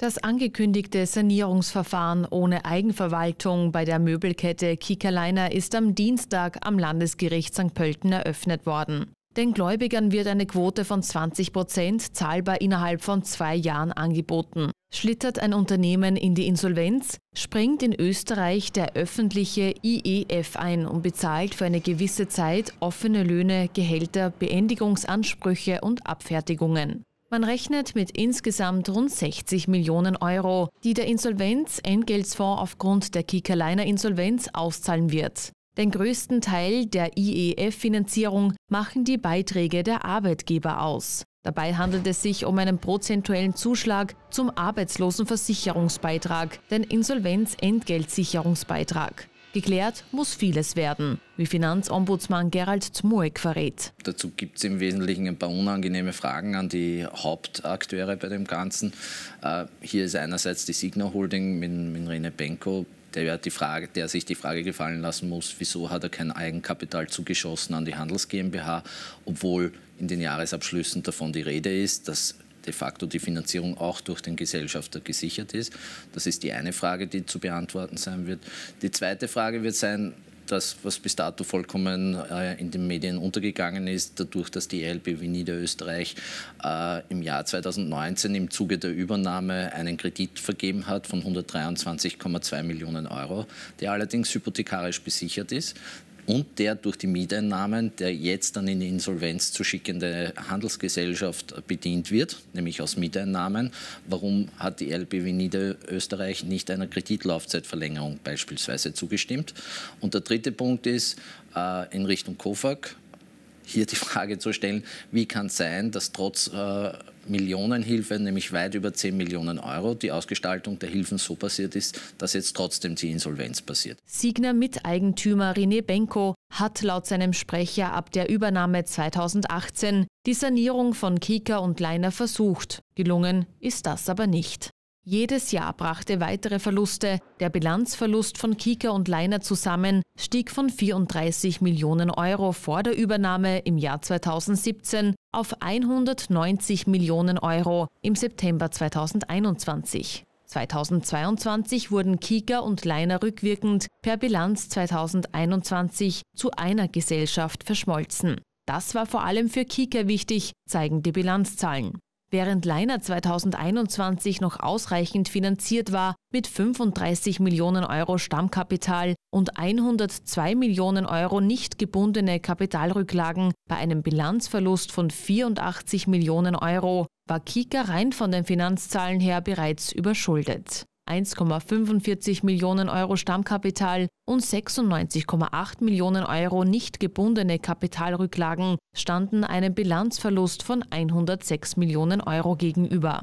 Das angekündigte Sanierungsverfahren ohne Eigenverwaltung bei der Möbelkette Kiekerleiner ist am Dienstag am Landesgericht St. Pölten eröffnet worden. Den Gläubigern wird eine Quote von 20 Prozent zahlbar innerhalb von zwei Jahren angeboten. Schlittert ein Unternehmen in die Insolvenz, springt in Österreich der öffentliche IEF ein und bezahlt für eine gewisse Zeit offene Löhne, Gehälter, Beendigungsansprüche und Abfertigungen. Man rechnet mit insgesamt rund 60 Millionen Euro, die der Insolvenz-Entgeltsfonds aufgrund der Kickerliner-Insolvenz auszahlen wird. Den größten Teil der IEF-Finanzierung machen die Beiträge der Arbeitgeber aus. Dabei handelt es sich um einen prozentuellen Zuschlag zum Arbeitslosenversicherungsbeitrag, den insolvenz Insolvenzentgeltsicherungsbeitrag. Geklärt muss vieles werden, wie Finanzombudsmann Gerald Zmuek verrät. Dazu gibt es im Wesentlichen ein paar unangenehme Fragen an die Hauptakteure bei dem Ganzen. Äh, hier ist einerseits die Signa Holding mit, mit Rene Benko, der, die Frage, der sich die Frage gefallen lassen muss, wieso hat er kein Eigenkapital zugeschossen an die Handels GmbH, obwohl in den Jahresabschlüssen davon die Rede ist, dass de facto die Finanzierung auch durch den Gesellschafter gesichert ist. Das ist die eine Frage, die zu beantworten sein wird. Die zweite Frage wird sein, das, was bis dato vollkommen äh, in den Medien untergegangen ist, dadurch, dass die LBW Niederösterreich äh, im Jahr 2019 im Zuge der Übernahme einen Kredit vergeben hat von 123,2 Millionen Euro, der allerdings hypothekarisch besichert ist und der durch die Mieteinnahmen der jetzt dann in Insolvenz zu schickende Handelsgesellschaft bedient wird, nämlich aus Mieteinnahmen. Warum hat die LBW Niederösterreich nicht einer Kreditlaufzeitverlängerung beispielsweise zugestimmt? Und der dritte Punkt ist äh, in Richtung COFAG hier die Frage zu stellen, wie kann es sein, dass trotz äh, Millionenhilfe, nämlich weit über 10 Millionen Euro, die Ausgestaltung der Hilfen so passiert ist, dass jetzt trotzdem die Insolvenz passiert. Signer Miteigentümer René Benko hat laut seinem Sprecher ab der Übernahme 2018 die Sanierung von Kika und Leiner versucht. Gelungen ist das aber nicht. Jedes Jahr brachte weitere Verluste. Der Bilanzverlust von Kika und Leiner zusammen stieg von 34 Millionen Euro vor der Übernahme im Jahr 2017 auf 190 Millionen Euro im September 2021. 2022 wurden Kika und Leiner rückwirkend per Bilanz 2021 zu einer Gesellschaft verschmolzen. Das war vor allem für Kika wichtig, zeigen die Bilanzzahlen während Leiner 2021 noch ausreichend finanziert war mit 35 Millionen Euro Stammkapital und 102 Millionen Euro nicht gebundene Kapitalrücklagen bei einem Bilanzverlust von 84 Millionen Euro, war Kika rein von den Finanzzahlen her bereits überschuldet. 1,45 Millionen Euro Stammkapital und 96,8 Millionen Euro nicht gebundene Kapitalrücklagen standen einem Bilanzverlust von 106 Millionen Euro gegenüber.